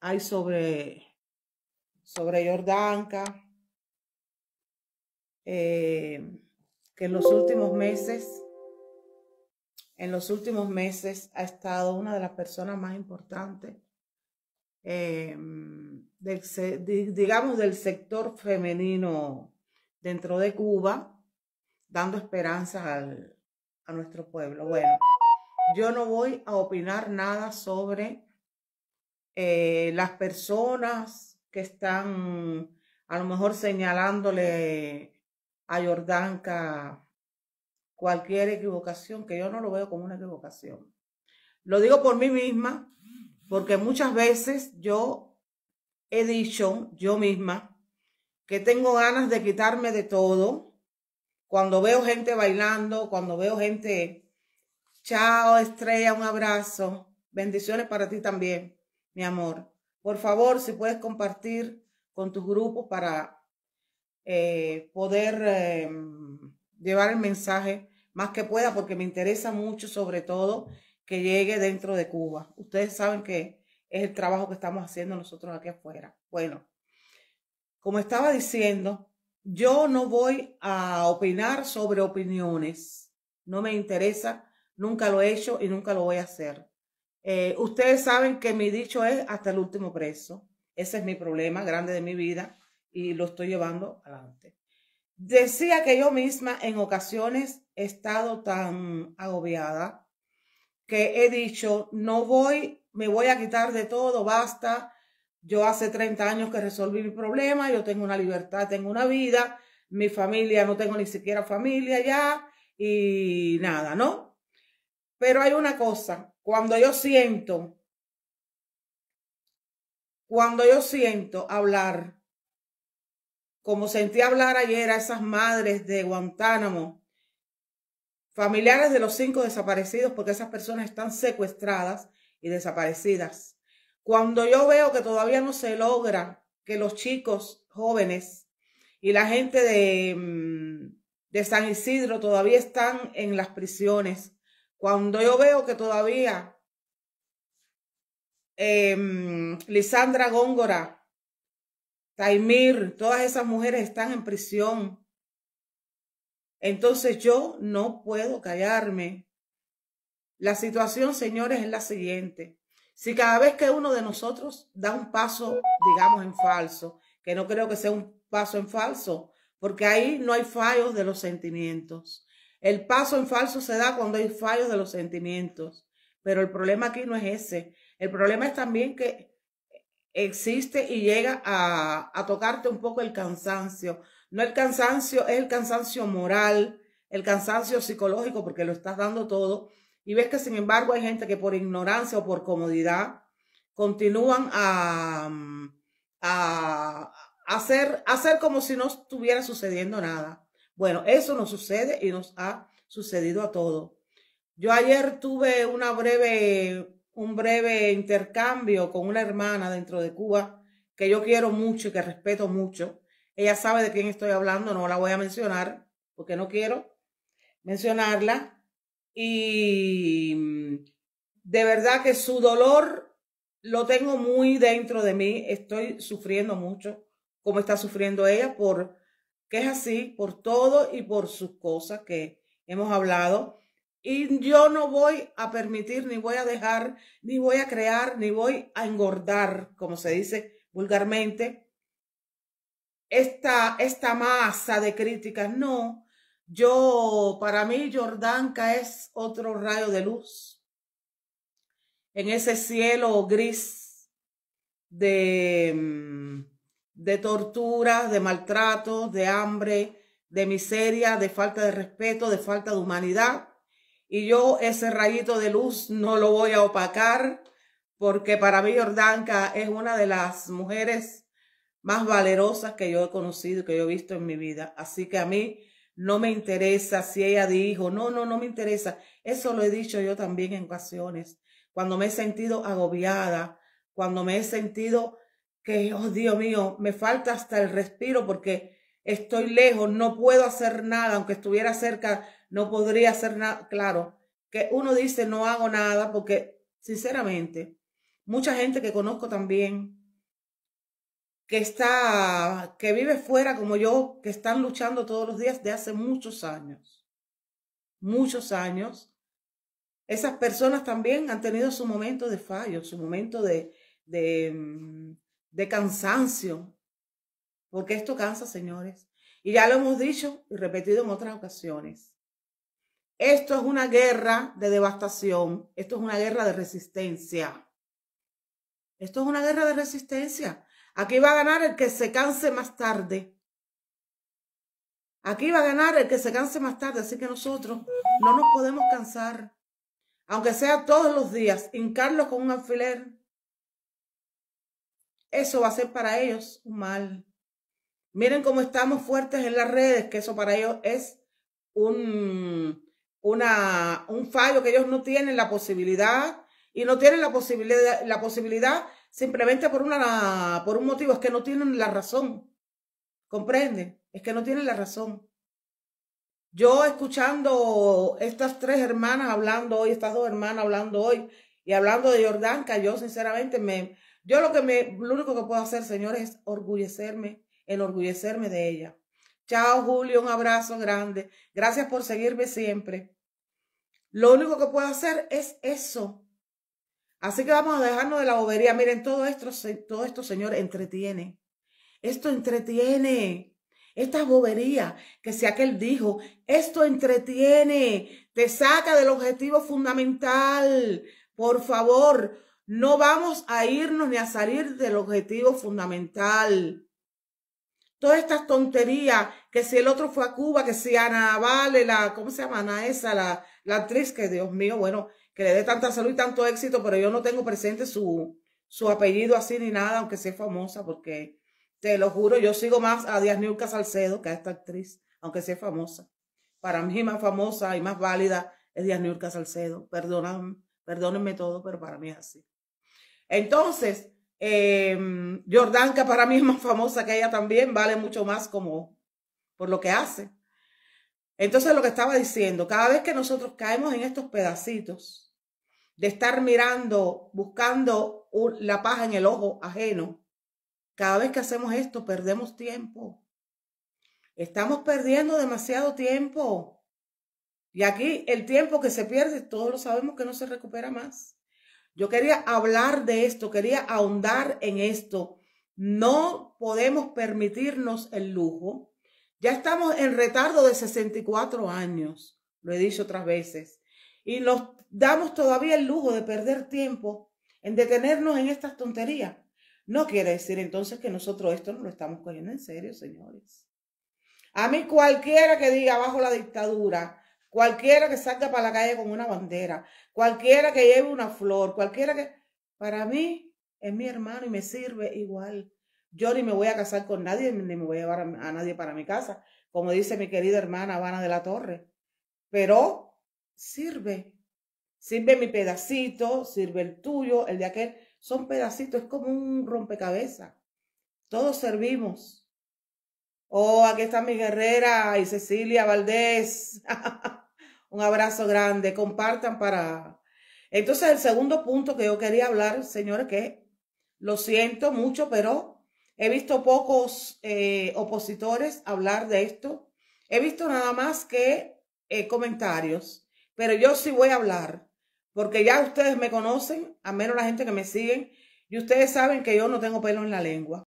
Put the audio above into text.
hay sobre, sobre Jordanka, eh, que en los últimos meses, en los últimos meses ha estado una de las personas más importantes, em, digamos, del sector femenino dentro de Cuba, dando esperanza al, a nuestro pueblo. Bueno, yo no voy a opinar nada sobre eh, las personas que están a lo mejor señalándole a Jordanka cualquier equivocación, que yo no lo veo como una equivocación. Lo digo por mí misma, porque muchas veces yo he dicho yo misma que tengo ganas de quitarme de todo. Cuando veo gente bailando, cuando veo gente, chao, estrella, un abrazo, bendiciones para ti también mi amor. Por favor, si puedes compartir con tus grupos para eh, poder em, llevar el mensaje más que pueda, porque me interesa mucho, sobre todo, que llegue dentro de Cuba. Ustedes saben que es el trabajo que estamos haciendo nosotros aquí afuera. Bueno, como estaba diciendo, yo no voy a opinar sobre opiniones. No me interesa, nunca lo he hecho y nunca lo voy a hacer. Eh, ustedes saben que mi dicho es hasta el último preso. Ese es mi problema grande de mi vida y lo estoy llevando adelante. Decía que yo misma en ocasiones he estado tan agobiada que he dicho, no voy, me voy a quitar de todo, basta. Yo hace 30 años que resolví mi problema, yo tengo una libertad, tengo una vida, mi familia, no tengo ni siquiera familia ya y nada, ¿no? Pero hay una cosa, cuando yo siento, cuando yo siento hablar, como sentí hablar ayer a esas madres de Guantánamo, familiares de los cinco desaparecidos, porque esas personas están secuestradas y desaparecidas. Cuando yo veo que todavía no se logra que los chicos jóvenes y la gente de, mm, de San Isidro todavía están en las prisiones, cuando yo veo que todavía em, Lisandra Góngora, Taimir, todas esas mujeres están en prisión, entonces yo no puedo callarme. La situación, señores, es la siguiente. Si cada vez que uno de nosotros da un paso, digamos, en falso, que no creo que sea un paso en falso, porque ahí no hay fallos de los sentimientos. El paso en falso se da cuando hay fallos de los sentimientos, pero el problema aquí no es ese. El problema es también que existe y llega a, tocarte un poco el cansancio. No el cansancio, es el cansancio moral, el cansancio psicológico, porque lo estás dando todo. Y ves que sin embargo hay gente que por ignorancia o por comodidad continúan a, hacer, a hacer como si no estuviera sucediendo nada. Bueno, eso nos sucede y nos ha sucedido a todos. Yo ayer tuve una breve, un breve intercambio con una hermana dentro de Cuba que yo quiero mucho y que respeto mucho. Ella sabe de quién estoy hablando, no la voy a mencionar porque no quiero mencionarla. Y mm, de verdad que su dolor lo tengo muy dentro de mí. Estoy sufriendo mucho, como está sufriendo ella por que es así por todo y por sus cosas que hemos hablado. Y yo no voy a permitir, ni voy a dejar, ni voy a crear, ni voy a engordar, como se dice vulgarmente, esta, esta masa de críticas. No, yo, para mí, Jordanka es otro rayo de luz en ese cielo gris de mm, de torturas, de maltrato, de hambre, de miseria, de falta de respeto, de falta de humanidad. Y yo ese rayito de luz no lo voy a opacar porque para mí Jordanka es una de las mujeres más valerosas que yo he conocido que yo he visto en mi vida. Así que a mí no me interesa si ella dijo, no, no, no me interesa. Eso lo he dicho yo también en ocasiones, cuando me he sentido agobiada, cuando me he sentido que, oh Dios mío, me falta hasta el respiro porque estoy lejos, no puedo hacer nada, aunque estuviera cerca, no podría hacer nada. Claro, que uno dice no hago nada porque, sinceramente, mucha gente que conozco también, que está, que vive fuera como yo, que están luchando todos los días de hace muchos años, muchos años. Esas personas también han tenido su momento de fallo, su momento de, de mm, de cansancio, porque esto cansa, señores. Y ya lo hemos dicho y repetido en otras ocasiones. Esto es una guerra de devastación, esto es una guerra de resistencia. Esto es una guerra de resistencia. Aquí va a ganar el que se canse más tarde. Aquí va a ganar el que se canse más tarde, así que nosotros no nos podemos cansar. Aunque sea todos los días, hincarlos con un alfiler, eso va a ser para ellos un mal. Miren cómo estamos fuertes en las redes, que eso para ellos es un, una, un fallo que ellos no tienen la posibilidad y no tienen la posibilidad, la posibilidad simplemente por, una, por un motivo, es que no tienen la razón. ¿Comprenden? Es que no tienen la razón. Yo escuchando estas tres hermanas hablando hoy, estas dos hermanas hablando hoy y hablando de Jordanka, yo sinceramente me, yo lo que me, lo único que puedo hacer, señores, es orgullecerme, enorgullecerme de ella. Chao, Julio, un abrazo grande. Gracias por seguirme siempre. Lo único que puedo hacer es eso. Así que vamos a dejarnos de la bobería. Miren, todo esto, todo esto, señor, entretiene. Esto entretiene. Esta bobería que si aquel dijo, esto entretiene, te saca del objetivo fundamental. Por favor, no vamos a irnos ni a salir del objetivo fundamental. Todas estas tonterías, que si el otro fue a Cuba, que si Ana Vale, la, ¿cómo se llama? Ana esa, la, la actriz, que Dios mío, bueno, que le dé tanta salud y tanto éxito, pero yo no tengo presente su, su apellido así ni nada, aunque sea famosa, porque te lo juro, yo sigo más a Díaz Nurka Salcedo que a esta actriz, aunque sea famosa. Para mí más famosa y más válida es Díaz Nurka Salcedo. Perdóname, perdónenme todo, pero para mí es así. Entonces, eh, que para mí es más famosa que ella también, vale mucho más como por lo que hace. Entonces, lo que estaba diciendo, cada vez que nosotros caemos en estos pedacitos de estar mirando, buscando la paja en el ojo ajeno, cada vez que hacemos esto perdemos tiempo. Estamos perdiendo demasiado tiempo. Y aquí el tiempo que se pierde, todos lo sabemos que no se recupera más. Yo quería hablar de esto, quería ahondar en esto. No podemos permitirnos el lujo. Ya estamos en retardo de 64 años, lo he dicho otras veces, y nos damos todavía el lujo de perder tiempo en detenernos en estas tonterías. No quiere decir entonces que nosotros esto no lo estamos cogiendo en serio, señores. A mí cualquiera que diga bajo la dictadura, cualquiera que salga para la calle con una bandera, cualquiera que lleve una flor, cualquiera que... Para mí es mi hermano y me sirve igual. Yo ni me voy a casar con nadie, ni me voy a llevar a, nadie para mi casa, como dice mi querida hermana Habana de la Torre. Pero sirve. Sirve mi pedacito, sirve el tuyo, el de aquel. Son pedacitos, es como un rompecabezas. Todos servimos. Oh, aquí está mi guerrera y Cecilia Valdés. Un abrazo grande, compartan para... Entonces, el segundo punto que yo quería hablar, señores, que lo siento mucho, pero he visto pocos eh, opositores hablar de esto. He visto nada más que eh, comentarios, pero yo sí voy a hablar, porque ya ustedes me conocen, a menos la gente que me siguen, y ustedes saben que yo no tengo pelo en la lengua.